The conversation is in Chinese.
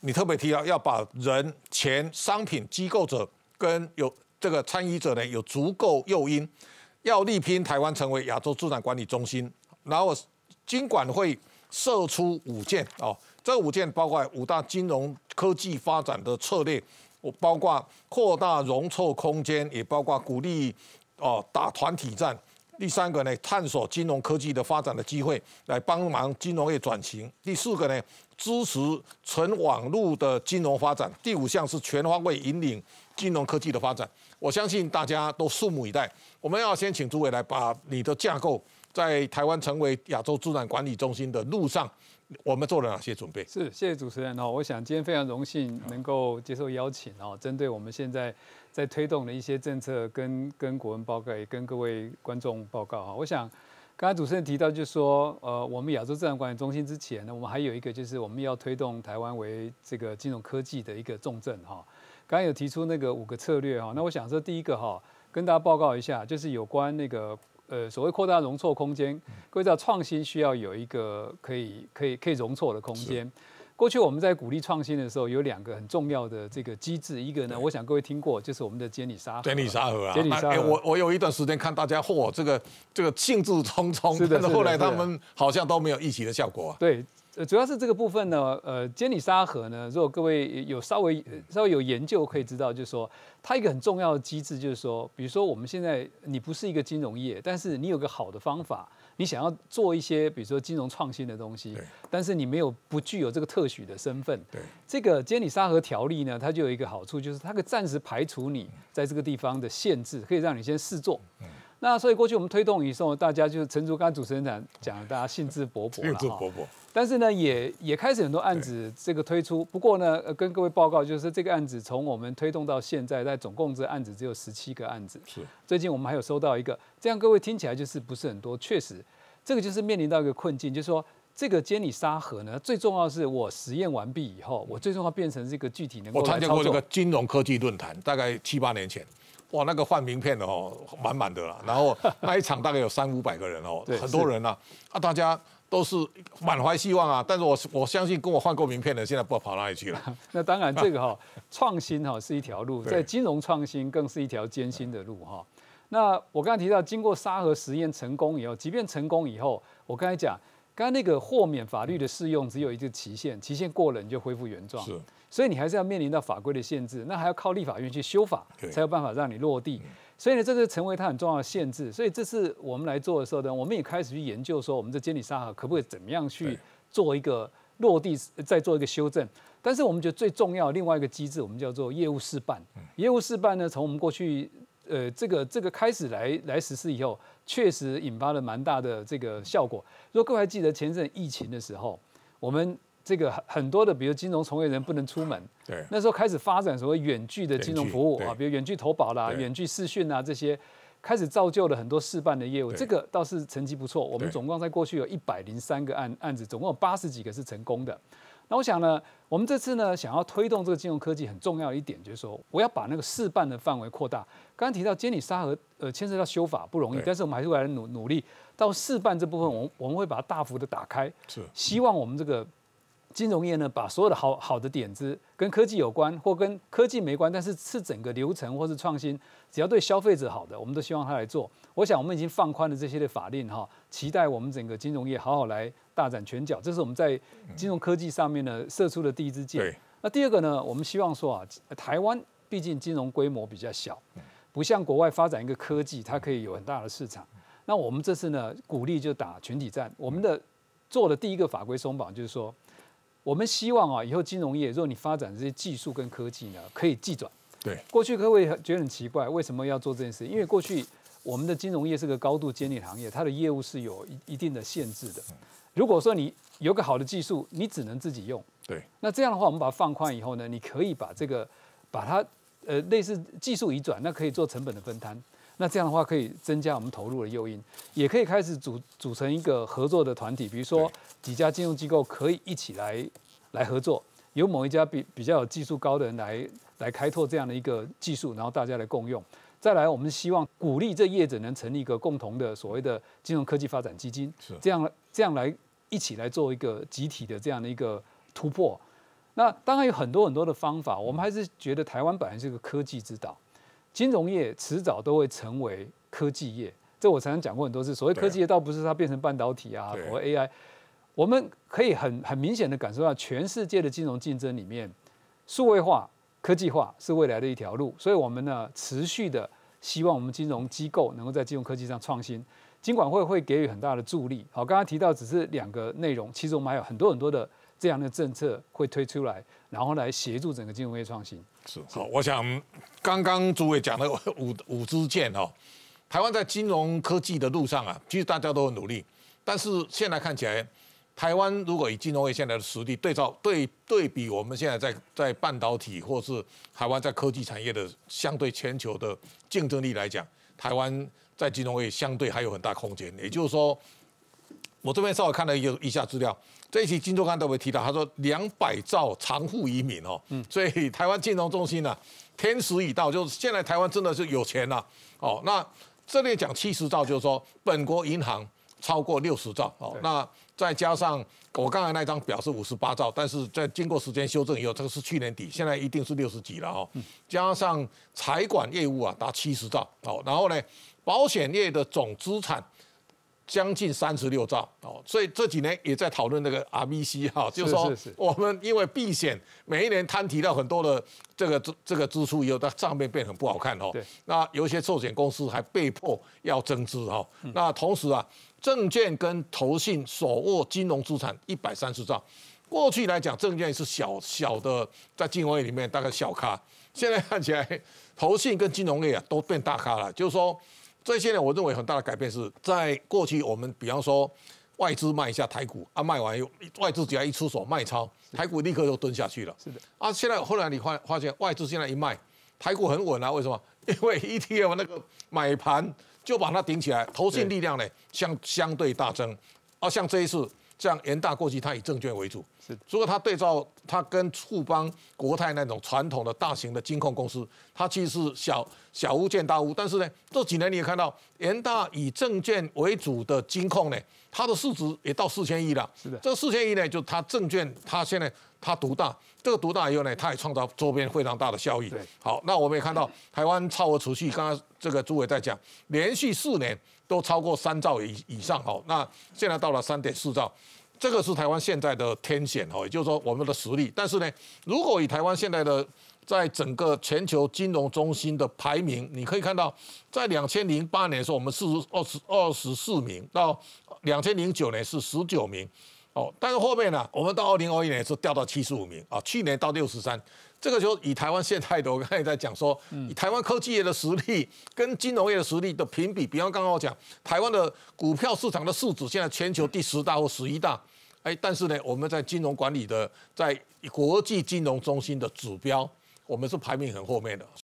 你特别提到要把人、钱、商品、机构者跟有这个参与者呢有足够诱因，要力拼台湾成为亚洲资产管理中心。然后金管会设出五件哦，这五件包括五大金融科技发展的策略，我包括扩大容错空间，也包括鼓励哦打团体战。第三个呢，探索金融科技的发展的机会，来帮忙金融业转型。第四个呢，支持纯网络的金融发展。第五项是全方位引领金融科技的发展。我相信大家都拭目以待。我们要先请诸位来把你的架构在台湾成为亚洲资产管理中心的路上。我们做了哪些准备？是谢谢主持人哈，我想今天非常荣幸能够接受邀请哈，针对我们现在在推动的一些政策跟跟国文报告跟各位观众报告哈。我想刚才主持人提到就说呃，我们亚洲自然管理中心之前呢，我们还有一个就是我们要推动台湾为这个金融科技的一个重镇哈。刚刚有提出那个五个策略哈，那我想说第一个哈，跟大家报告一下就是有关那个。呃，所谓扩大容错空间，各位知道创新需要有一个可以、可以、可以容错的空间。过去我们在鼓励创新的时候，有两个很重要的这个机制，一个呢，我想各位听过，就是我们的监理沙河。监理沙河啊，监理沙河，我我有一段时间看大家嚯，这个这个兴致冲冲，但是后来他们好像都没有预期的效果啊。对。呃，主要是这个部分呢，呃，监理沙盒呢，如果各位有稍微稍微有研究，可以知道，就是说它一个很重要的机制，就是说，比如说我们现在你不是一个金融业，但是你有个好的方法，你想要做一些比如说金融创新的东西，但是你没有不具有这个特许的身份，对，这个监理沙盒条例呢，它就有一个好处，就是它可以暂时排除你在这个地方的限制，可以让你先试做。那所以过去我们推动以后，大家就是陈竹刚主持人讲讲，大家兴致勃勃，兴致勃勃。但是呢，也也开始很多案子这个推出。不过呢，跟各位报告就是这个案子从我们推动到现在，在总共这案子只有十七个案子。是。最近我们还有收到一个，这样各位听起来就是不是很多。确实，这个就是面临到一个困境，就是说这个监理沙盒呢，最重要是我实验完毕以后，我最重要变成这个具体能够。我参加过这个金融科技论坛，大概七八年前。哇，那个换名片的哦，满满的了。然后 那一场大概有三五百个人哦，很多人呐，啊，大家都是满怀希望啊。但是，我我相信跟我换过名片的，现在不知道跑哪里去了。那当然，这个哈，创新哈是一条路，在金融创新更是一条艰辛的路哈。那我刚才提到，经过沙盒实验成功以后，即便成功以后，我刚才讲，刚才那个豁免法律的适用只有一个期限，期限过了你就恢复原状。是。所以你还是要面临到法规的限制，那还要靠立法院去修法，才有办法让你落地。所以呢，这是成为它很重要的限制。所以这次我们来做的时候呢，我们也开始去研究说，我们这监理沙盒可不可以怎么样去做一个落地，再做一个修正。但是我们觉得最重要另外一个机制，我们叫做业务试办。业务试办呢，从我们过去呃这个这个开始来来实施以后，确实引发了蛮大的这个效果。如果各位还记得前阵疫情的时候，我们。这个很很多的，比如金融从业人不能出门，对，那时候开始发展所谓远距的金融服务啊，比如远距投保啦、远距视讯啊这些，开始造就了很多试办的业务，这个倒是成绩不错。我们总共在过去有一百零三个案案子，总共有八十几个是成功的。那我想呢，我们这次呢，想要推动这个金融科技很重要一点，就是说我要把那个试办的范围扩大。刚刚提到监理沙河，呃，牵涉到修法不容易，但是我们还是来努努力到试办这部分，我们我们会把它大幅的打开，是希望我们这个。金融业呢，把所有的好好的点子跟科技有关或跟科技没关，但是是整个流程或是创新，只要对消费者好的，我们都希望他来做。我想我们已经放宽了这些的法令哈，期待我们整个金融业好好来大展拳脚。这是我们在金融科技上面呢射出的第一支箭。那第二个呢，我们希望说啊，台湾毕竟金融规模比较小，不像国外发展一个科技，它可以有很大的市场。那我们这次呢，鼓励就打群体战。我们的做的第一个法规松绑就是说。我们希望啊，以后金融业，如果你发展这些技术跟科技呢，可以计转。对，过去各位觉得很奇怪，为什么要做这件事？因为过去我们的金融业是个高度监理行业，它的业务是有一定的限制的。如果说你有个好的技术，你只能自己用。对，那这样的话，我们把它放宽以后呢，你可以把这个，把它呃类似技术移转，那可以做成本的分摊。那这样的话，可以增加我们投入的诱因，也可以开始组组成一个合作的团体，比如说几家金融机构可以一起来来合作，由某一家比比较有技术高的人来来开拓这样的一个技术，然后大家来共用。再来，我们希望鼓励这业者能成立一个共同的所谓的金融科技发展基金，是这样这样来一起来做一个集体的这样的一个突破。那当然有很多很多的方法，我们还是觉得台湾本来是个科技之岛。金融业迟早都会成为科技业，这我常常讲过很多次。所谓科技业，倒不是它变成半导体啊，或 AI，我们可以很很明显的感受到，全世界的金融竞争里面，数位化、科技化是未来的一条路。所以，我们呢持续的希望我们金融机构能够在金融科技上创新，金管会会给予很大的助力。好，刚刚提到只是两个内容，其实我们还有很多很多的。这样的政策会推出来，然后来协助整个金融业创新。是，好，我想刚刚诸位讲的五五支箭哦，台湾在金融科技的路上啊，其实大家都很努力，但是现在看起来，台湾如果以金融业现在的实力对照对对比我们现在在在半导体或是台湾在科技产业的相对全球的竞争力来讲，台湾在金融业相对还有很大空间。也就是说，我这边稍微看了一下资料。这一期金周刊都会提到，他说两百兆长户移民哦，所以台湾金融中心呢，天时已到，就是现在台湾真的是有钱了哦。那这里讲七十兆，就是说本国银行超过六十兆哦，那再加上我刚才那张表是五十八兆，但是在经过时间修正以后，这个是去年底，现在一定是六十几了哦。加上财管业务啊达七十兆，好，然后呢，保险业的总资产。将近三十六兆哦，所以这几年也在讨论那个 RBC 哈，就是说我们因为避险，每一年摊提到很多的这个这这个支出以后，它账面变很不好看哦。那有一些寿险公司还被迫要增资哈。那同时啊，证券跟投信所握金融资产一百三十兆，过去来讲证券是小小的，在金融业里面大概小咖，现在看起来投信跟金融业啊都变大咖了，就是说。所以现在我认为很大的改变是在过去，我们比方说外资卖一下台股啊，卖完又外资只要一出手卖超，台股立刻就蹲下去了。是的啊，现在后来你发发现外资现在一卖，台股很稳啊，为什么？因为 ETF 那个买盘就把它顶起来，投信力量呢相相对大增啊，像这一次，像联大过去它以证券为主。如果他对照他跟富邦、国泰那种传统的大型的金控公司，它其实是小小巫见大巫。但是呢，这几年你也看到，联大以证券为主的金控呢，它的市值也到四千亿了。是的，这四千亿呢，就是它证券，它现在它独大。这个独大以后呢，它也创造周边非常大的效益。对，好，那我们也看到台湾超额储蓄，刚刚这个朱伟在讲，连续四年都超过三兆以以上，好，那现在到了三点四兆。这个是台湾现在的天险哦，也就是说我们的实力。但是呢，如果以台湾现在的在整个全球金融中心的排名，你可以看到，在两千零八年的时候，我们是二十二十四名，到两千零九年是十九名，哦，但是后面呢，我们到二零二一年是掉到七十五名啊，去年到六十三。这个就以台湾现在的，我刚才在讲说，以台湾科技业的实力跟金融业的实力的评比，比方刚刚我讲，台湾的股票市场的市值现在全球第十大或十一大，哎，但是呢，我们在金融管理的，在国际金融中心的指标，我们是排名很后面的。